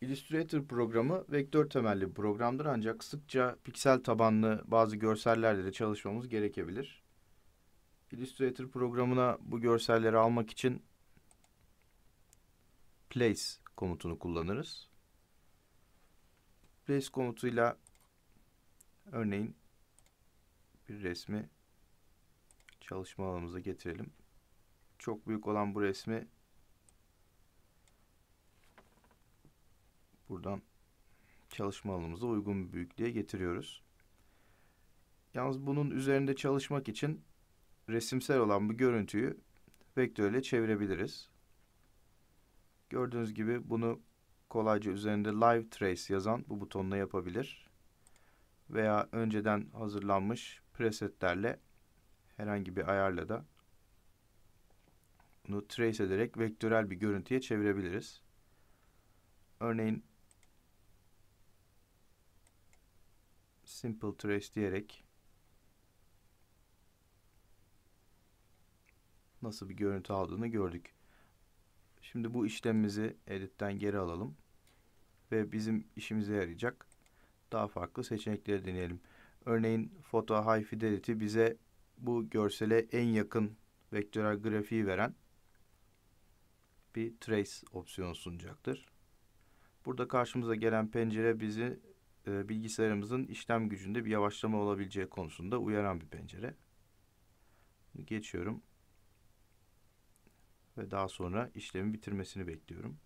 Illustrator programı vektör temelli bir programdır ancak sıkça piksel tabanlı bazı görsellerde de çalışmamız gerekebilir. Illustrator programına bu görselleri almak için place komutunu kullanırız. Place komutuyla örneğin bir resmi çalışma alanımıza getirelim. Çok büyük olan bu resmi Buradan çalışma alanımıza uygun bir büyüklüğe getiriyoruz. Yalnız bunun üzerinde çalışmak için resimsel olan bu görüntüyü vektörle çevirebiliriz. Gördüğünüz gibi bunu kolayca üzerinde Live Trace yazan bu butonla yapabilir. Veya önceden hazırlanmış presetlerle herhangi bir ayarla da bunu trace ederek vektörel bir görüntüye çevirebiliriz. Örneğin simple trace diyerek nasıl bir görüntü aldığını gördük. Şimdi bu işlemimizi editten geri alalım ve bizim işimize yarayacak daha farklı seçenekleri deneyelim. Örneğin Photo High Fidelity bize bu görsele en yakın vektörel grafiği veren bir trace opsiyonu sunacaktır. Burada karşımıza gelen pencere bizi e, bilgisayarımızın işlem gücünde bir yavaşlama olabileceği konusunda uyaran bir pencere. Geçiyorum. Ve daha sonra işlemi bitirmesini bekliyorum.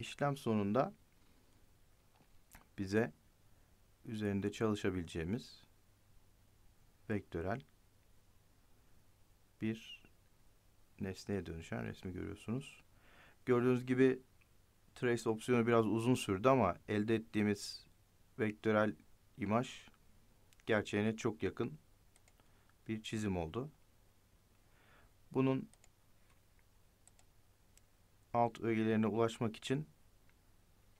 İşlem sonunda bize üzerinde çalışabileceğimiz vektörel bir nesneye dönüşen resmi görüyorsunuz. Gördüğünüz gibi trace opsiyonu biraz uzun sürdü ama elde ettiğimiz vektörel imaj gerçeğine çok yakın bir çizim oldu. Bunun alt ögelerine ulaşmak için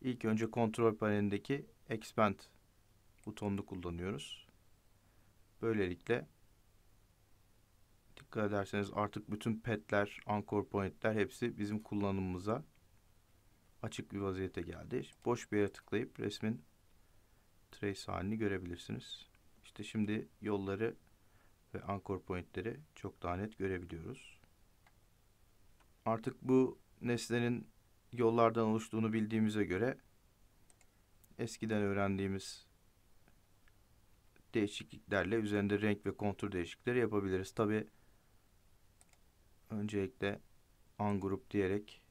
ilk önce kontrol panelindeki expand butonunu kullanıyoruz. Böylelikle dikkat ederseniz artık bütün petler, anchor pointler hepsi bizim kullanımımıza açık bir vaziyete geldi. Boş bir yere tıklayıp resmin trace halini görebilirsiniz. İşte şimdi yolları ve anchor pointleri çok daha net görebiliyoruz. Artık bu nesnenin yollardan oluştuğunu bildiğimize göre eskiden öğrendiğimiz değişikliklerle üzerinde renk ve kontur değişiklikleri yapabiliriz. Tabi öncelikle ungroup diyerek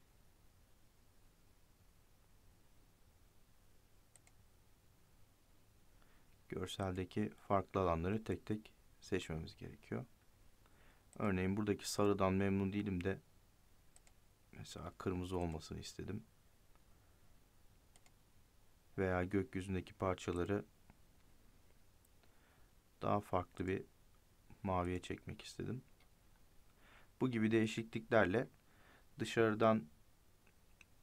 görseldeki farklı alanları tek tek seçmemiz gerekiyor. Örneğin buradaki sarıdan memnun değilim de mesela kırmızı olmasını istedim. Veya gökyüzündeki parçaları daha farklı bir maviye çekmek istedim. Bu gibi değişikliklerle dışarıdan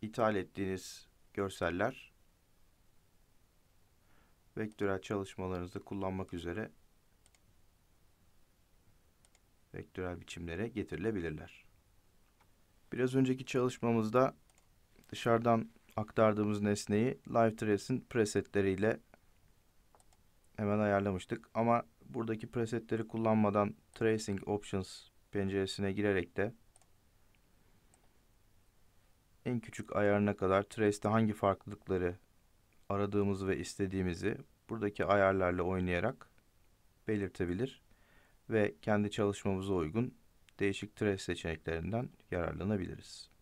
ithal ettiğiniz görseller vektörel çalışmalarınızda kullanmak üzere vektörel biçimlere getirilebilirler. Biraz önceki çalışmamızda dışarıdan aktardığımız nesneyi Live presetleriyle hemen ayarlamıştık. Ama buradaki presetleri kullanmadan Tracing Options penceresine girerek de en küçük ayarına kadar Trace'de hangi farklılıkları aradığımız ve istediğimizi buradaki ayarlarla oynayarak belirtebilir ve kendi çalışmamıza uygun değişik trace seçeneklerinden yararlanabiliriz.